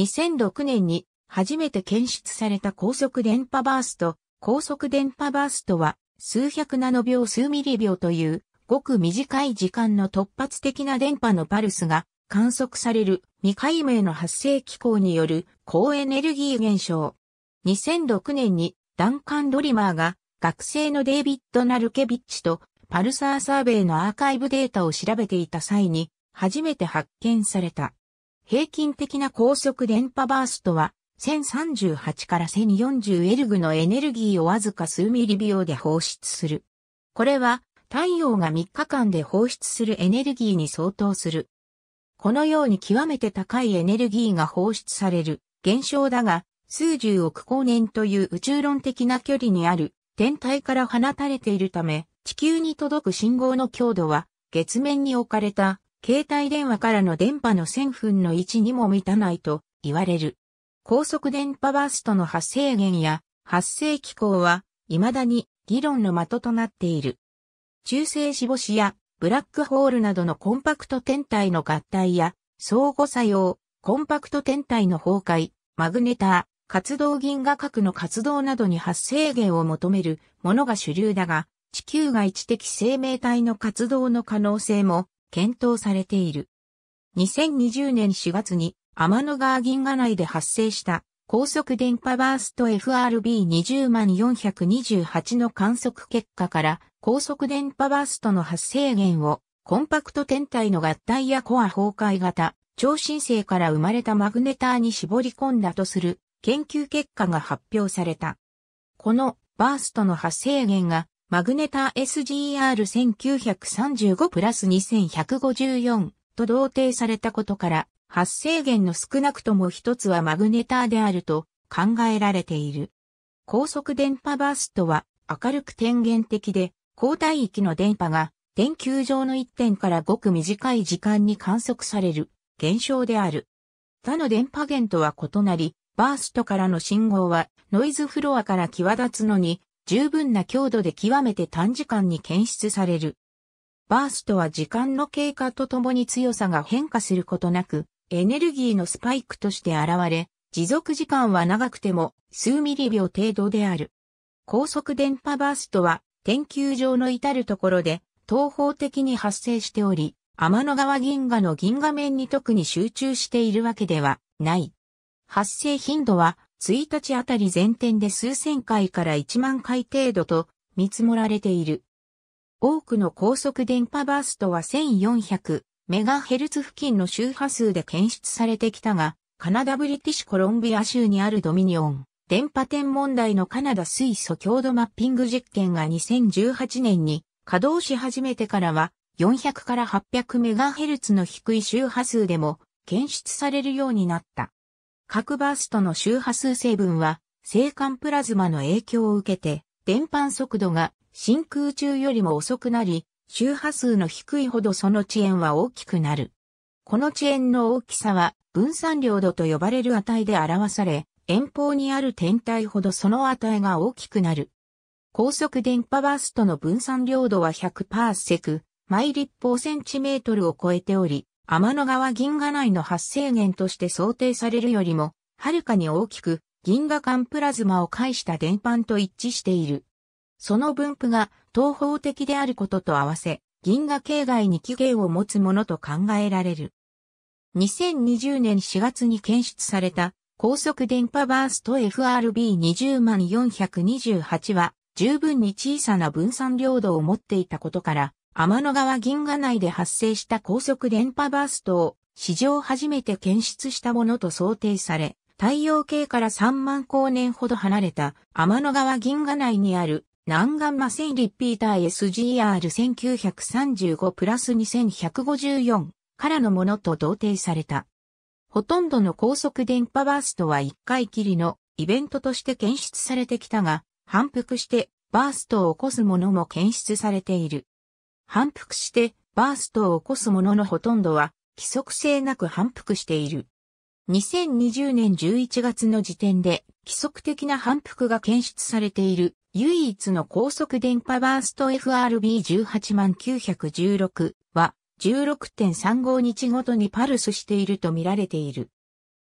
2006年に初めて検出された高速電波バースト、高速電波バーストは数百ナノ秒数ミリ秒というごく短い時間の突発的な電波のパルスが観測される未解明の発生機構による高エネルギー現象。2006年にダンカン・ドリマーが学生のデイビッド・ナルケビッチとパルサーサーベイのアーカイブデータを調べていた際に初めて発見された。平均的な高速電波バーストは、1038から1040エルグのエネルギーをわずか数ミリ秒で放出する。これは太陽が3日間で放出するエネルギーに相当する。このように極めて高いエネルギーが放出される現象だが、数十億光年という宇宙論的な距離にある天体から放たれているため、地球に届く信号の強度は月面に置かれた携帯電話からの電波の1000分の1にも満たないと言われる。高速電波バーストの発生源や発生機構は未だに議論の的となっている。中性子星やブラックホールなどのコンパクト天体の合体や相互作用、コンパクト天体の崩壊、マグネター、活動銀河核の活動などに発生源を求めるものが主流だが、地球外知的生命体の活動の可能性も検討されている。2020年4月に天の川銀河内で発生した高速電波バースト FRB20 万428の観測結果から高速電波バーストの発生源をコンパクト天体の合体やコア崩壊型超新星から生まれたマグネターに絞り込んだとする研究結果が発表された。このバーストの発生源がマグネタ SGR1935 プラス2154と同定されたことから、発生源の少なくとも一つはマグネターであると考えられている。高速電波バーストは明るく天元的で、高帯域の電波が電球上の1点からごく短い時間に観測される現象である。他の電波源とは異なり、バーストからの信号はノイズフロアから際立つのに十分な強度で極めて短時間に検出される。バーストは時間の経過とともに強さが変化することなく、エネルギーのスパイクとして現れ、持続時間は長くても数ミリ秒程度である。高速電波バーストは、天球上の至るところで、東方的に発生しており、天の川銀河の銀河面に特に集中しているわけではない。発生頻度は1日あたり全店で数千回から1万回程度と見積もられている。多くの高速電波バーストは1400メガヘルツ付近の周波数で検出されてきたが、カナダブリティッシュコロンビア州にあるドミニオン、電波点問題のカナダ水素強度マッピング実験が2018年に稼働し始めてからは、400から800メガヘルツの低い周波数でも検出されるようになった。各バーストの周波数成分は、星間プラズマの影響を受けて、電波速度が真空中よりも遅くなり、周波数の低いほどその遅延は大きくなる。この遅延の大きさは分散量度と呼ばれる値で表され、遠方にある天体ほどその値が大きくなる。高速電波バーストの分散量度は100パーセク、毎立方センチメートルを超えており、天の川銀河内の発生源として想定されるよりも、はるかに大きく、銀河間プラズマを介した電板と一致している。その分布が東方的であることと合わせ、銀河系外に起源を持つものと考えられる。2020年4月に検出された高速電波バースト FRB20428 は十分に小さな分散領土を持っていたことから天の川銀河内で発生した高速電波バーストを史上初めて検出したものと想定され、太陽系から3万光年ほど離れた天の川銀河内にある南岸マセイリピーター SGR1935 プラス2154からのものと同定された。ほとんどの高速電波バーストは1回きりのイベントとして検出されてきたが、反復してバーストを起こすものも検出されている。反復してバーストを起こすもののほとんどは規則性なく反復している。2020年11月の時点で規則的な反復が検出されている唯一の高速電波バースト FRB18916 は16.35日ごとにパルスしていると見られている。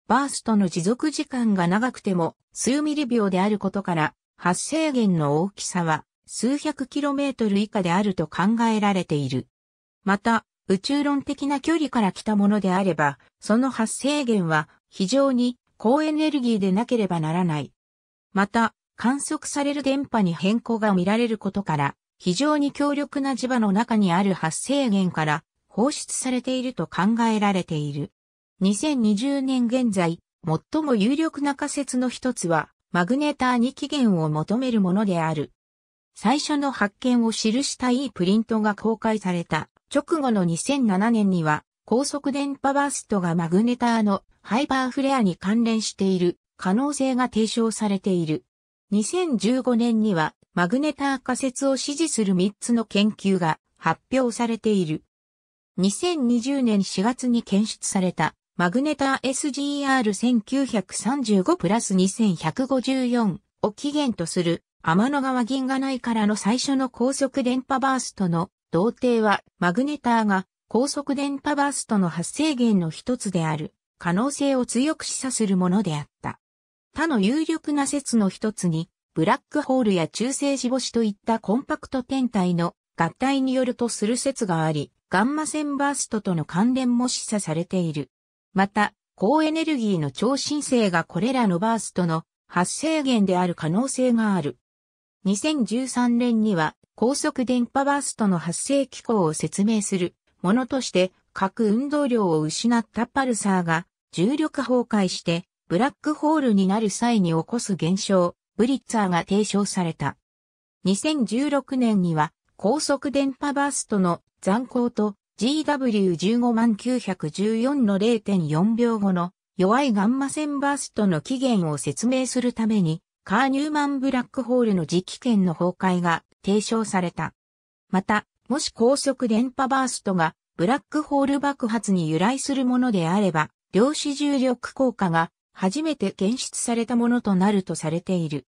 バーストの持続時間が長くても数ミリ秒であることから発生源の大きさは数百キロメートル以下であると考えられている。また、宇宙論的な距離から来たものであれば、その発生源は非常に高エネルギーでなければならない。また、観測される電波に変更が見られることから、非常に強力な磁場の中にある発生源から放出されていると考えられている。2020年現在、最も有力な仮説の一つは、マグネターに起源を求めるものである。最初の発見を記したいいプリントが公開された。直後の2007年には、高速電波バーストがマグネターのハイパーフレアに関連している可能性が提唱されている。2015年には、マグネター仮説を支持する3つの研究が発表されている。2020年4月に検出されたマグネター SGR1935 プラス2154を起源とする天の川銀河内からの最初の高速電波バーストの同定はマグネターが高速電波バーストの発生源の一つである可能性を強く示唆するものであった。他の有力な説の一つにブラックホールや中性子星といったコンパクト天体の合体によるとする説があり、ガンマ線バーストとの関連も示唆されている。また、高エネルギーの超新星がこれらのバーストの発生源である可能性がある。2013年には高速電波バーストの発生機構を説明するものとして核運動量を失ったパルサーが重力崩壊してブラックホールになる際に起こす現象ブリッツァーが提唱された。2016年には高速電波バーストの残光と GW15914 の0.4秒後の弱いガンマ線バーストの起源を説明するためにカーニューマンブラックホールの磁気圏の崩壊が提唱された。また、もし高速電波バーストがブラックホール爆発に由来するものであれば、量子重力効果が初めて検出されたものとなるとされている。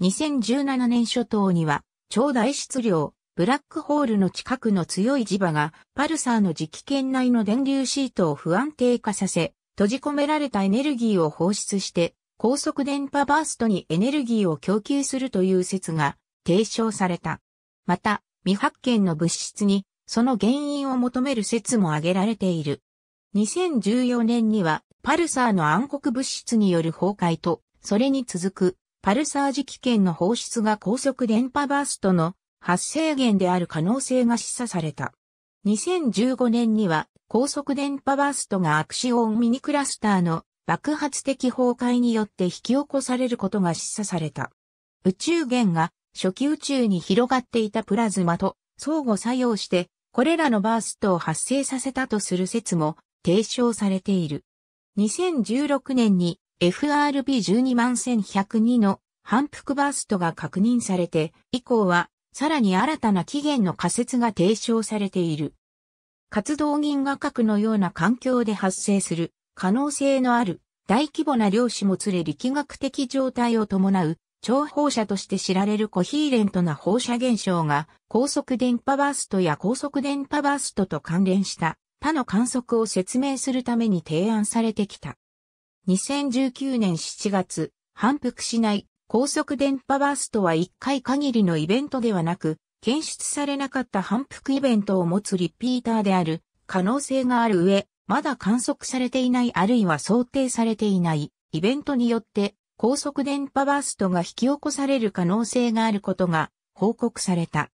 2017年初頭には、超大質量、ブラックホールの近くの強い磁場が、パルサーの磁気圏内の電流シートを不安定化させ、閉じ込められたエネルギーを放出して、高速電波バーストにエネルギーを供給するという説が提唱された。また、未発見の物質にその原因を求める説も挙げられている。2014年にはパルサーの暗黒物質による崩壊と、それに続くパルサー磁気圏の放出が高速電波バーストの発生源である可能性が示唆された。2015年には高速電波バーストがアクシオンミニクラスターの爆発的崩壊によって引き起こされることが示唆された。宇宙源が初期宇宙に広がっていたプラズマと相互作用して、これらのバーストを発生させたとする説も提唱されている。2016年に FRB12112 の反復バーストが確認されて、以降はさらに新たな起源の仮説が提唱されている。活動銀河核のような環境で発生する可能性のある大規模な量子もつれ力学的状態を伴う超放射として知られるコヒーレントな放射現象が高速電波バーストや高速電波バーストと関連した他の観測を説明するために提案されてきた。2019年7月、反復しない高速電波バーストは1回限りのイベントではなく、検出されなかった反復イベントを持つリピーターである可能性がある上、まだ観測されていないあるいは想定されていないイベントによって高速電波バーストが引き起こされる可能性があることが報告された。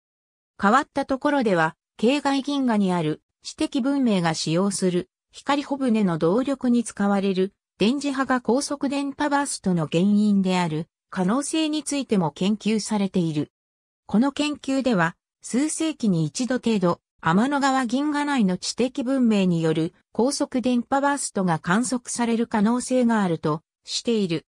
変わったところでは、境外銀河にある知的文明が使用する光穂舟の動力に使われる電磁波が高速電波バーストの原因である可能性についても研究されている。この研究では数世紀に一度程度天の川銀河内の知的文明による高速電波バーストが観測される可能性があるとしている。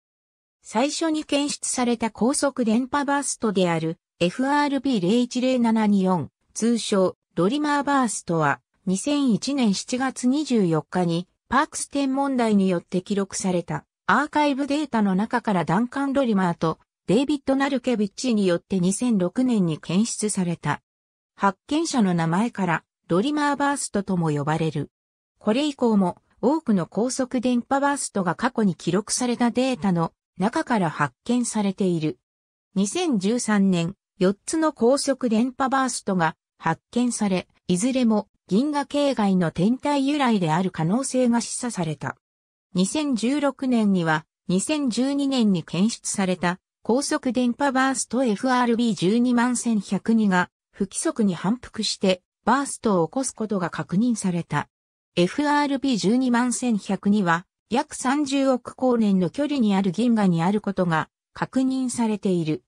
最初に検出された高速電波バーストである FRB010724 通称ドリマーバーストは2001年7月24日にパークス天文台によって記録されたアーカイブデータの中からダンカン・ドリマーとデイビッド・ナルケビッチによって2006年に検出された発見者の名前から、ドリマーバーストとも呼ばれる。これ以降も、多くの高速電波バーストが過去に記録されたデータの中から発見されている。2013年、4つの高速電波バーストが発見され、いずれも銀河系外の天体由来である可能性が示唆された。2016年には、2012年に検出された高速電波バースト FRB121,102 が不規則に反復してバーストを起こすことが確認された。FRB12 万1102は約30億光年の距離にある銀河にあることが確認されている。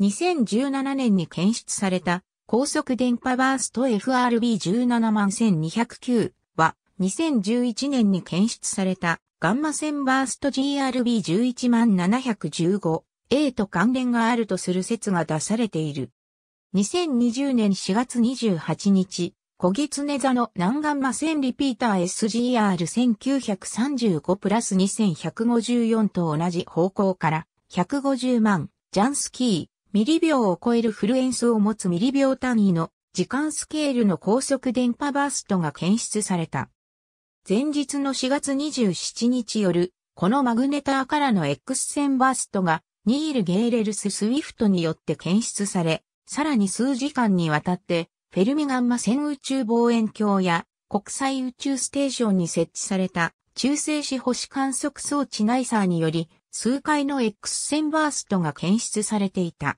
2017年に検出された高速電波バースト FRB17 万1209は2011年に検出されたガンマ線バースト GRB11 万 715A と関連があるとする説が出されている。2020年4月28日、小木常座の南岸魔線リピーター SGR1935 プラス2154と同じ方向から150万ジャンスキーミリ秒を超えるフルエンスを持つミリ秒単位の時間スケールの高速電波バーストが検出された。前日の4月27日夜、このマグネターからの X 線バーストがニール・ゲーレルス・スウィフトによって検出され、さらに数時間にわたって、フェルミガンマ線宇宙望遠鏡や国際宇宙ステーションに設置された中性子星観測装置ナイサーにより数回の X 線バーストが検出されていた。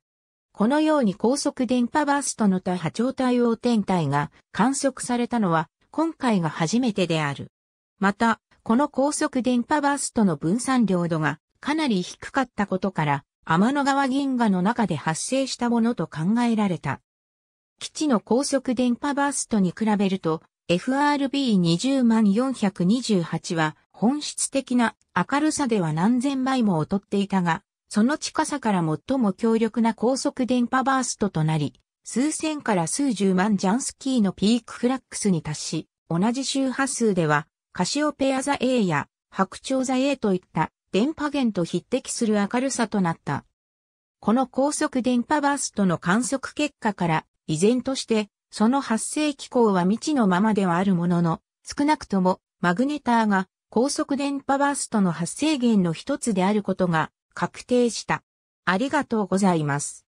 このように高速電波バーストの多波長対応天体が観測されたのは今回が初めてである。また、この高速電波バーストの分散量度がかなり低かったことから天の川銀河の中で発生したものと考えられた。基地の高速電波バーストに比べると、FRB20 万428は本質的な明るさでは何千倍も劣っていたが、その近さから最も強力な高速電波バーストとなり、数千から数十万ジャンスキーのピークフラックスに達し、同じ周波数では、カシオペア座 A や白鳥座 A といった電波源と匹敵する明るさとなった。この高速電波バーストの観測結果から、依然として、その発生機構は未知のままではあるものの、少なくとも、マグネターが高速電波バーストの発生源の一つであることが確定した。ありがとうございます。